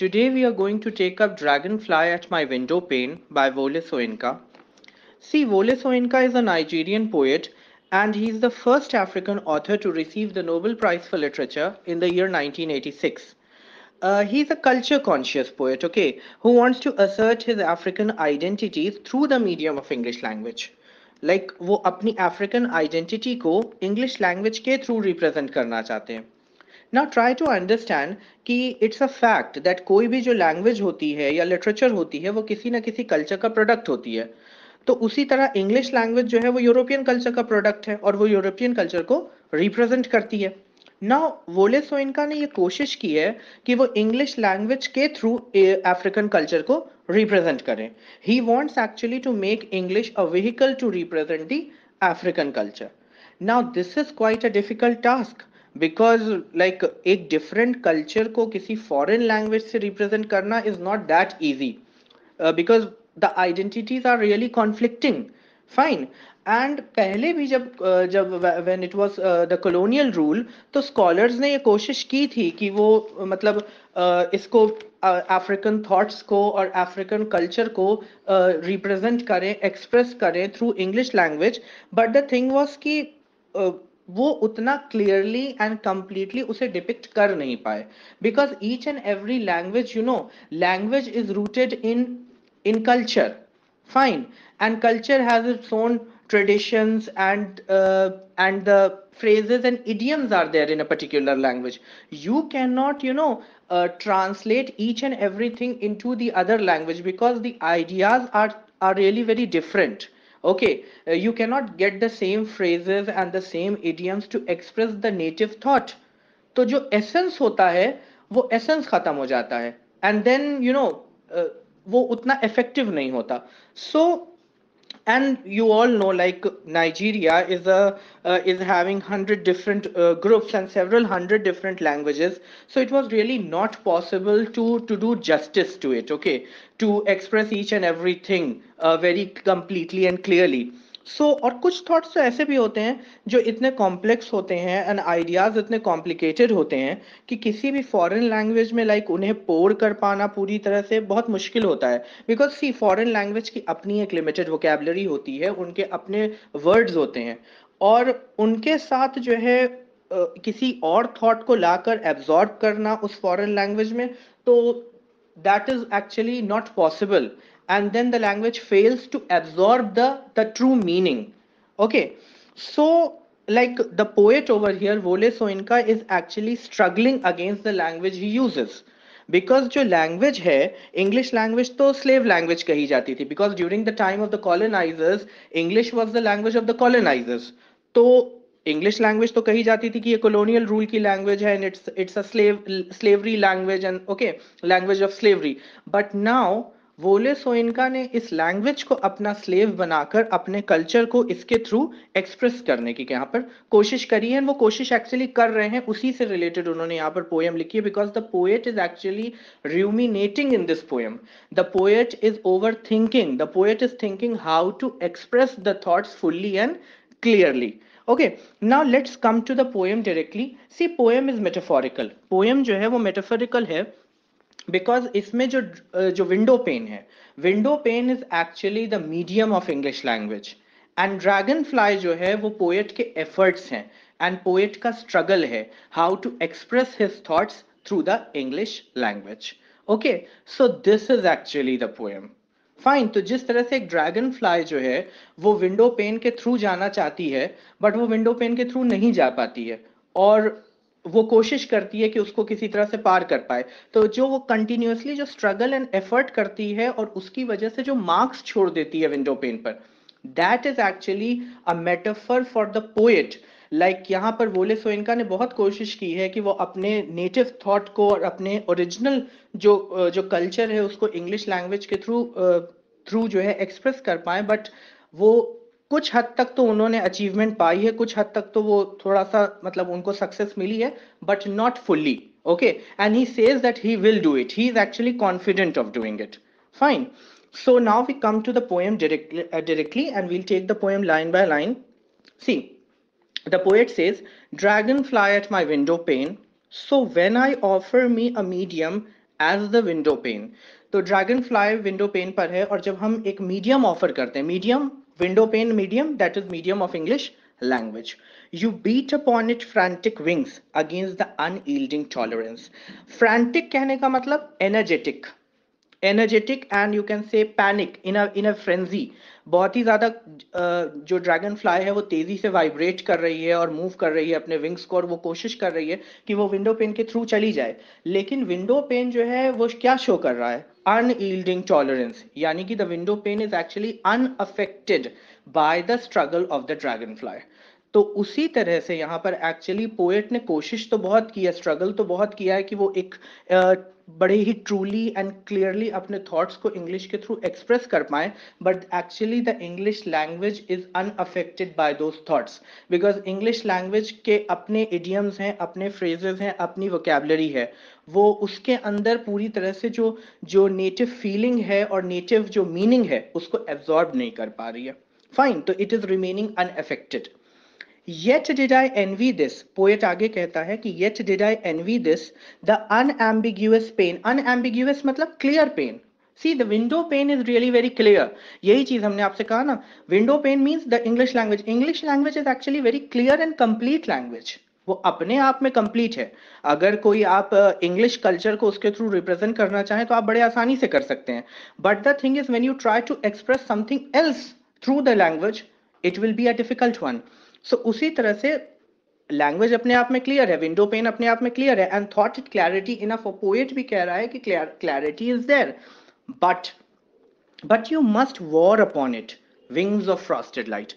Today we are going to take up Dragonfly at My Window Pane by Wole Soyinka. See, Wole Soyinka is a Nigerian poet and he is the first African author to receive the Nobel Prize for Literature in the year 1986. Uh, he's a culture conscious poet, okay, who wants to assert his African identity through the medium of English language. Like, वो अपनी African identity को English language के through represent करना चाहते हैं. ना try to understand कि it's a fact that कोई भी जो लैंग्वेज होती है या लिटरेचर होती है वो किसी ना किसी कल्चर का प्रोडक्ट होती है तो उसी तरह इंग्लिश लैंग्वेज जो है वो यूरोपियन कल्चर का प्रोडक्ट है और वो यूरोपियन कल्चर को रिप्रेजेंट करती है ना वोले सोइनका ने ये कोशिश की है कि वो इंग्लिश लैंग्वेज के थ्रू अफ्रीकन कल्चर को रिप्रेजेंट करें he wants actually to make English a vehicle to represent the African culture now this is quite a difficult task because like like, एक डिफरेंट कल्चर को किसी foreign language से represent करना is not that easy because the identities are really conflicting fine and पहले भी जब uh, जब when it was the colonial rule तो स्कॉलर्स ने ये कोशिश की थी कि वो मतलब uh, इसको अफ्रीकन uh, थाट्स को और अफ्रीकन कल्चर को रिप्रेजेंट uh, करें एक्सप्रेस करें through English language but the thing was कि uh, वो उतना क्लियरली एंड कम्प्लीटली उसे डिपिक्ट कर नहीं पाए because each and every language you know language is rooted in in culture fine and culture has its own traditions and uh, and the phrases and idioms are there in a particular language you cannot you know uh, translate each and everything into the other language because the ideas are are really very different okay uh, you cannot get the same phrases and the same idioms to express the native thought तो जो essence होता है वो essence खत्म हो जाता है and then you know वो उतना इफेक्टिव नहीं होता सो so, and you all know like nigeria is a uh, is having 100 different uh, groups and several hundred different languages so it was really not possible to to do justice to it okay to express each and everything uh, very completely and clearly so so, और कुछ thoughts तो ऐसे भी होते हैं जो इतने complex होते हैं एंड आइडियाज इतने कॉम्प्लिकेटेड होते हैं कि किसी भी फॉरेन लैंग्वेज में लाइक like, उन्हें पोर कर पाना पूरी तरह से बहुत मुश्किल होता है बिकॉज सी फॉरेन लैंग्वेज की अपनी एक लिमिटेड वोकेबलरी होती है उनके अपने वर्ड्स होते हैं और उनके साथ जो है किसी और थॉट को लाकर एब्जॉर्ब करना उस फॉरेन लैंग्वेज में तो that is actually not possible and then the language fails to absorb the, the true meaning. Okay, so like the poet over here, Vole Soinka, is actually struggling against the language he uses. Because जो लैंग्वेज है English language तो slave language कही जाती थी because during the time of the colonizers English was the language of the colonizers तो English language तो कही जाती थी कि ये कॉलोनियल रूल की लैंग्वेज है and it's it's a slavery language and okay language of slavery but now Wole Soyinka ने इस लैंग्वेज को अपना स्लेव बनाकर अपने कल्चर को इसके थ्रू एक्सप्रेस करने की यहाँ पर कोशिश करी है वो कोशिश एक्चुअली कर रहे हैं उसी से रिलेटेड उन्होंने यहाँ पर पोएम लिखी है because the poet is actually ruminating in this poem the poet is over thinking the poet is thinking how to express the thoughts fully and clearly okay now let's come to the poem directly see poem is metaphorical poem जो है वो metaphorical है because इसमें जो जो window pane है window pane is actually the medium of English language and dragonfly जो है वो पोएट के एफर्ट्स हैं एंड पोएट का स्ट्रगल है how to express his thoughts through the English language okay so this is actually the poem fine तो जिस तरह से एक ड्रैगन फ्लाई जो है वो विंडो पेन के थ्रू जाना चाहती है बट वो विंडो पेन के थ्रू नहीं जा पाती है और वो कोशिश करती है कि उसको किसी तरह से पार कर पाए तो जो वो कंटिन्यूसली जो स्ट्रगल एंड एफर्ट करती है और उसकी वजह से जो मार्क्स छोड़ देती है विंडो पेन पर that is actually a metaphor for the poet like यहाँ पर वोले सोइनका ने बहुत कोशिश की है कि वो अपने नेटिव थॉट को और अपने ओरिजिनल जो जो कल्चर है उसको इंग्लिश लैंग्वेज के थ्रू थ्रू जो है एक्सप्रेस कर पाए बट वो कुछ हद तक तो उन्होंने अचीवमेंट पाई है कुछ हद तक तो वो थोड़ा सा मतलब उनको सक्सेस मिली है but not fully okay and he says that he will do it he is actually confident of doing it fine so now we come to the poem directly uh, directly and we'll take line poem line by line see the poet says dragonfly at my window pane so when i offer me a as the window pane तो dragonfly window pane पर है और जब हम एक medium offer करते हैं medium window pane medium, that is medium of English language. You beat upon it frantic wings against the unyielding tolerance. Frantic कहने का मतलब energetic energetic and you can say panic in in a frenzy बहुत ही ज़्यादा जो dragon fly है वो तेज़ी से वाइब्रेट कर रही है और मूव कर रही है अपने विंग्स को और वो कोशिश कर रही है कि वो विंडो पेन के थ्रू चली जाए लेकिन विंडो पेन जो है वो क्या शो कर रहा है unyielding टॉलरेंस यानी कि the the window pane is actually by the struggle of the dragonfly तो उसी तरह से यहाँ पर एक्चुअली पोएट ने कोशिश तो बहुत की है स्ट्रगल तो बहुत किया है कि वो एक बड़े ही ट्रूली एंड क्लियरली अपने थॉट्स को इंग्लिश के थ्रू एक्सप्रेस कर पाए but actually the English language is unaffected by those thoughts because English language के अपने इडियम्स हैं अपने फ्रेजेस हैं अपनी वोकेबलरी है वो उसके अंदर पूरी तरह से जो जो नेटिव फीलिंग है और नेटिव जो मीनिंग है उसको एब्जॉर्ब नहीं कर पा रही है फाइन तो it is remaining unaffected yet did I envy this poet आगे कहता है कि yet did I envy this the unambiguous pane unambiguous मतलब clear pane see the window pane is really very clear यही चीज हमने आपसे कहा ना window pane means the English language English language is actually very clear and complete language वो अपने आप में कंप्लीट है अगर कोई आप इंग्लिश uh, कल्चर को उसके थ्रू रिप्रेजेंट करना चाहें तो आप बड़े आसानी से कर सकते हैं but the thing is when you try to express something else through the language it will be a difficult one so so, उसी तरह से लैंग्वेज अपने आप में क्लियर है विंडो पेन अपने आप में क्लियर है and thought it clarity in a poet भी कह रहा है कि clarity is there but but you must war upon it wings of frosted light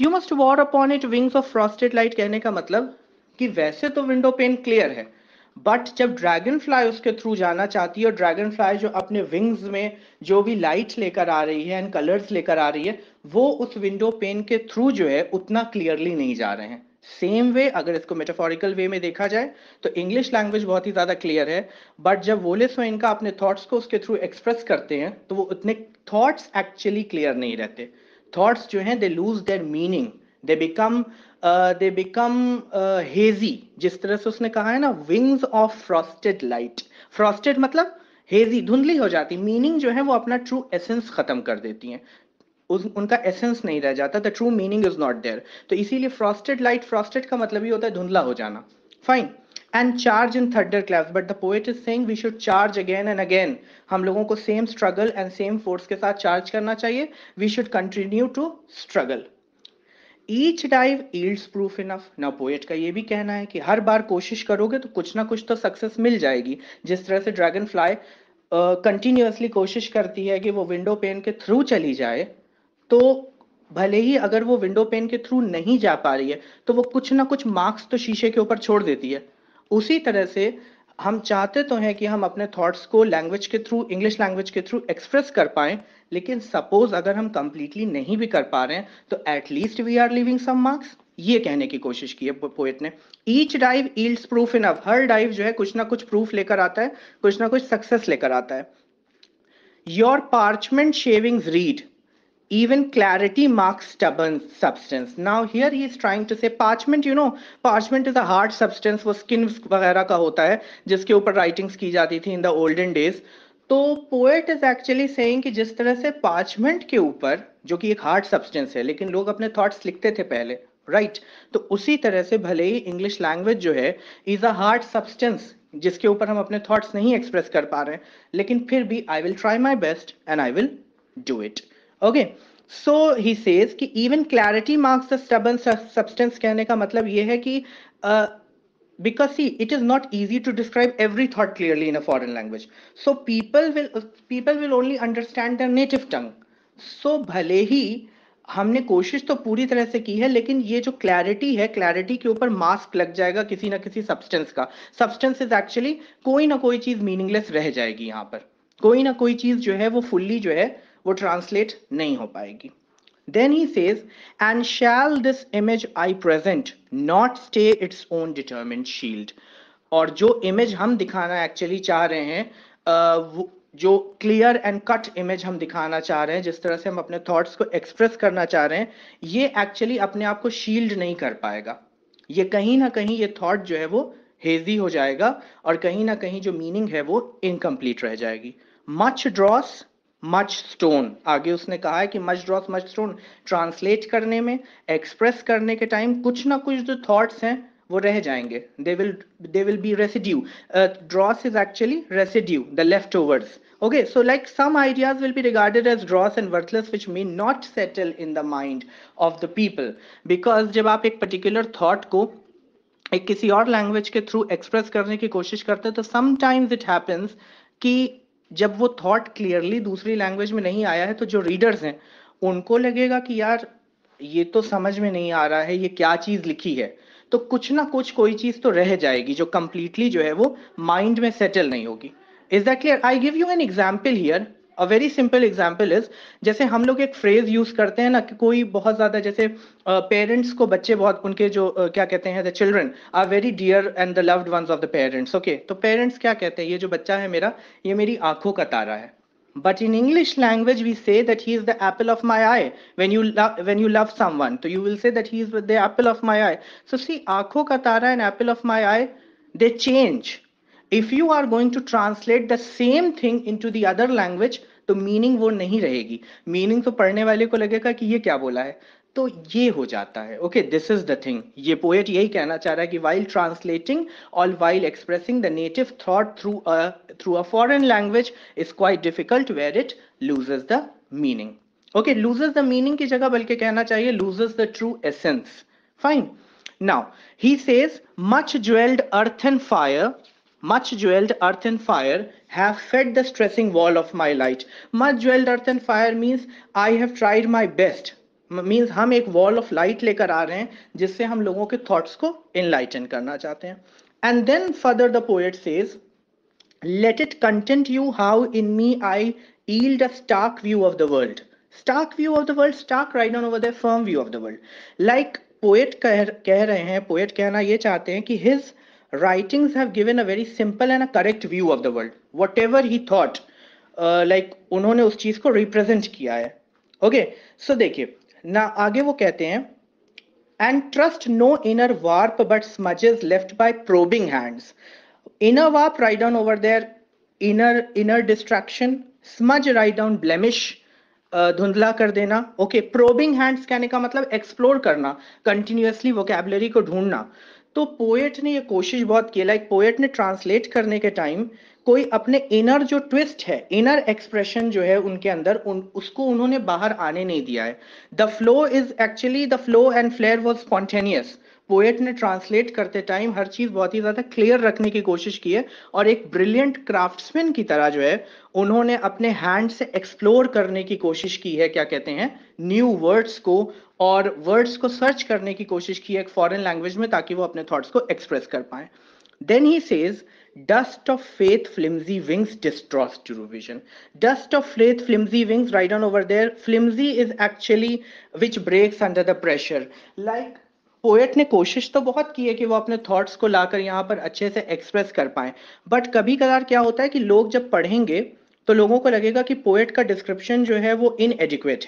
you must war upon it wings of frosted light कहने का मतलब कि वैसे तो विंडो पेन क्लियर है बट जब ड्रैगन फ्लाई उसके थ्रू जाना चाहती है और ड्रैगन फ्लाई जो अपने विंग्स में जो भी लाइट लेकर आ रही है एंड कलर्स लेकर आ रही है वो उस विंडो पेन के थ्रू जो है उतना क्लियरली नहीं जा रहे हैं सेम वे अगर इसको मेटाफोरिकल वे में देखा जाए तो इंग्लिश लैंग्वेज बहुत ही ज्यादा क्लियर है बट जब वोले सो इनका अपने थॉट्स को उसके थ्रू एक्सप्रेस करते हैं तो वो उतने थॉट्स एक्चुअली क्लियर नहीं रहते थॉट्स जो हैं they lose their meaning they become they become hazy जिस तरह से उसने कहा है ना wings of frosted light frosted मतलब हेजी धुंधली हो जाती मीनिंग जो है वो अपना ट्रू एसेंस खत्म कर देती है उस उनका एसेंस नहीं रह जाता the true meaning is not there तो इसीलिए फ्रॉस्टेड लाइट फ्रॉस्टेड का मतलब ही होता है धुंधला हो जाना fine and charge in third class but the poet is saying we should charge again and again हम लोगों को same struggle and same force के साथ चार्ज करना चाहिए we should continue to struggle each dive yield proof enough ना poet का ये भी कहना है कि हर बार कोशिश करोगे तो कुछ ना कुछ तो सक्सेस मिल जाएगी जिस तरह से ड्रैगन फ्लाई कंटिन्यूसली कोशिश करती है कि वो विंडो पेन के थ्रू चली जाए तो भले ही अगर वो विंडो पेन के थ्रू नहीं जा पा रही है तो वो कुछ ना कुछ मार्क्स तो शीशे के ऊपर छोड़ देती है उसी तरह से हम चाहते तो हैं कि हम अपने थॉट्स को लैंग्वेज के थ्रू इंग्लिश लैंग्वेज के थ्रू एक्सप्रेस कर पाएं लेकिन सपोज अगर हम कंप्लीटली नहीं भी कर पा रहे हैं तो at least we are leaving some marks ये कहने की कोशिश की है पोएट ने each dive yield proof enough हर डाइव जो है कुछ ना कुछ प्रूफ लेकर आता है कुछ ना कुछ सक्सेस लेकर आता है your parchment shaving reed even clarity marks stubborn substance now here he is trying to say parchment you know parchment is a hard substance वो skin वगैरह का होता है जिसके ऊपर writings की जाती थी in the olden days तो पोएट इज एक्चुअली सेइंग कि जिस तरह से पार्चमेंट के ऊपर जो कि एक हार्ड सब्सटेंस है लेकिन लोग अपने थॉट्स लिखते थे पहले राइट right. तो उसी तरह से भले ही इंग्लिश लैंग्वेज जो है इज अ हार्ड सब्सटेंस जिसके ऊपर हम अपने थॉट्स नहीं एक्सप्रेस कर पा रहे हैं लेकिन फिर भी I will try my best and I will do it okay so he says कि even clarity marks the stubborn substance कहने का मतलब यह है कि uh, because see it is not easy to describe every thought clearly in a foreign language so people will people will only understand their native tongue so bhale hi हमने कोशिश तो पूरी तरह से की है लेकिन ये जो क्लैरिटी है क्लैरिटी के ऊपर मास्क लग जाएगा किसी ना किसी सब्सटेंस का सब्सटेंस इज एक्चुअली कोई ना कोई चीज मीनिंगलेस रह जाएगी यहाँ पर कोई ना कोई चीज जो है वो फुल्ली जो है वो ट्रांसलेट नहीं हो पाएगी Then he says, And shall this image I present not stay its own determined shield? और जो इमेज हम दिखाना एक्चुअली चाह रहे हैं जो क्लियर एंड कट इमेज हम दिखाना चाह रहे हैं जिस तरह से हम अपने थॉट्स को एक्सप्रेस करना चाह रहे हैं ये एक्चुअली अपने आप को शील्ड नहीं कर पाएगा ये कहीं ना कहीं ये थॉट जो है वो हेजी हो जाएगा और कहीं ना कहीं जो मीनिंग है वो इनकम्प्लीट रह जाएगी मच ड्रॉस मच स्टोन आगे उसने कहा है कि much dross much stone translate करने में एक्सप्रेस करने के टाइम कुछ ना कुछ जो थॉट्स हैं वो रह जाएंगे they will they will be residue dross is actually residue the leftovers okay so like some ideas will be regarded as dross and worthless which may not settle in the mind of the people because जब आप एक particular thought को एक किसी और language के through express करने की कोशिश करते हैं तो समटाइम्स इट हैपन्स कि जब वो थॉट क्लियरली दूसरी लैंग्वेज में नहीं आया है तो जो रीडर्स हैं उनको लगेगा कि यार ये तो समझ में नहीं आ रहा है ये क्या चीज लिखी है तो कुछ ना कुछ कोई चीज तो रह जाएगी जो कंप्लीटली जो है वो माइंड में सेटल नहीं होगी is that clear I give you an example here a very simple example is जैसे हम लोग एक फ्रेज यूज करते हैं ना कि कोई बहुत ज्यादा जैसे पेरेंट्स को बच्चे बहुत उनके जो क्या कहते हैं the children are very dear and the loved ones of the parents okay तो पेरेंट्स क्या कहते हैं ये जो बच्चा है मेरा ये मेरी आंखों का तारा है but in English language we say that he is the apple of my eye when you when you love someone तो you will say that he is the apple of my eye so see आंखों का तारा and apple of my eye they change if you are going to translate the same thing into the other language तो meaning वो नहीं रहेगी meaning तो पढ़ने वाले को लगेगा कि ये क्या बोला है तो ये हो जाता है okay this is the thing ये पोएट यही कहना चाह रहा है कि वाइल ट्रांसलेटिंग और while expressing the native thought through through a foreign language is quite difficult where it loses the meaning okay loses the meaning की जगह बल्कि कहना चाहिए loses the true essence fine now he says much jewelled earth and fire Much jeweled earth and fire have fed the stressing wall of my light. Much jeweled earth and fire means I have tried my best. Means हम एक wall of light लेकर आ रहे हैं जिससे हम लोगों के thoughts को इनलाइटन करना चाहते हैं and then further the poet says let it content you how in me I yield a stark view of the world stark view of the world stark right down over there firm view of the world like poet कह कह रहे हैं poet कहना ये चाहते हैं कि his writings have given a very simple and a correct view of the world whatever he thought uh, like, उन्होंने उस चीज को represent किया है okay so देखिए ना आगे वो कहते हैं and trust no inner warp but smudges left by probing hands inner warp write down over there inner inner distraction smudge write down blemish धुंधला कर देना ओके प्रोबिंग हैंड्स कहने का मतलब एक्सप्लोर करना कंटिन्यूसली वोकेबलरी को ढूंढना तो पोएट ने ये कोशिश बहुत की लाइक पोएट ने ट्रांसलेट करने के टाइम कोई अपने इनर जो ट्विस्ट है इनर एक्सप्रेशन जो है उनके अंदर उन, उसको उन्होंने बाहर आने नहीं दिया है the flow is actually the flow and flair was spontaneous poet ने ट्रांसलेट करते टाइम हर चीज बहुत ही ज्यादा क्लियर रखने की कोशिश की है और एक ब्रिलियंट क्राफ्ट्समैन की तरह जो है उन्होंने अपने हैंड से एक्सप्लोर करने की कोशिश की है क्या कहते हैं न्यू वर्ड्स को और वर्ड्स को सर्च करने की कोशिश की है एक फॉरेन लैंग्वेज में ताकि वो अपने थॉट्स को एक्सप्रेस कर पाए then he says dust of faith flimsy wings destroys eurovision dust of faith flimsy wings right on over there flimsy is actually which breaks under the pressure like poet ने कोशिश तो बहुत की है कि वो अपने थॉट्स को लाकर यहाँ पर अच्छे से एक्सप्रेस कर पाए बट कभी कदार क्या होता है कि लोग जब पढ़ेंगे तो लोगों को लगेगा कि पोएट का डिस्क्रिप्शन जो है वो इन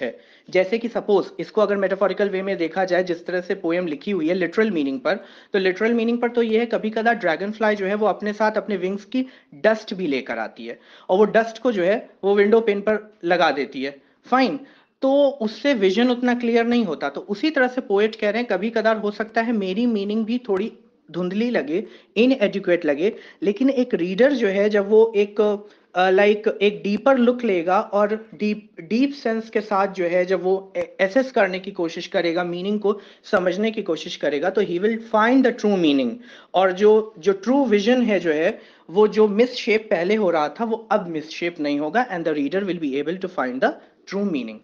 है जैसे कि सपोज इसको अगर मेटाफोरिकल वे में देखा जाए जिस तरह से पोएम लिखी हुई है लिटरल मीनिंग पर तो लिटरल मीनिंग पर तो ये है कभी कदा ड्रैगन फ्लाई जो है वो अपने साथ अपने विंग्स की डस्ट भी लेकर आती है और वो डस्ट को जो है वो विंडो पेन पर लगा देती है फाइन तो उससे विजन उतना क्लियर नहीं होता तो उसी तरह से पोएट कह रहे हैं कभी कदार हो सकता है मेरी मीनिंग भी थोड़ी धुंधली लगे इन एजुकेट लगे लेकिन एक रीडर जो है जब वो एक लाइक like, एक डीपर लुक लेगा और डीप डीप सेंस के साथ जो है जब वो एसेस करने की कोशिश करेगा मीनिंग को समझने की कोशिश करेगा तो he will find the true meaning और जो जो ट्रू विजन है जो है वो जो मिस शेप पहले हो रहा था वो अब मिस शेप नहीं होगा and the reader will be able to find the true meaning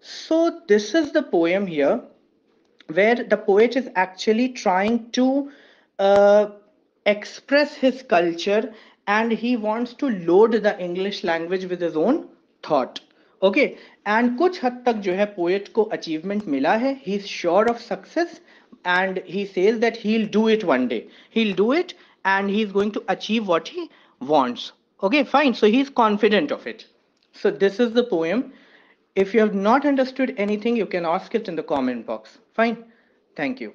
So, this is the poem here where the poet is actually trying to uh, express his culture and he wants to load the English language with his own thought. Okay, and kuch hat tak jo poet ko achievement mila hai, he's sure of success and he says that he'll do it one day. He'll do it and he's going to achieve what he wants. Okay, fine, so he's confident of it. So, this is the poem. If you have not understood anything, you can ask it in the comment box. Fine. Thank you.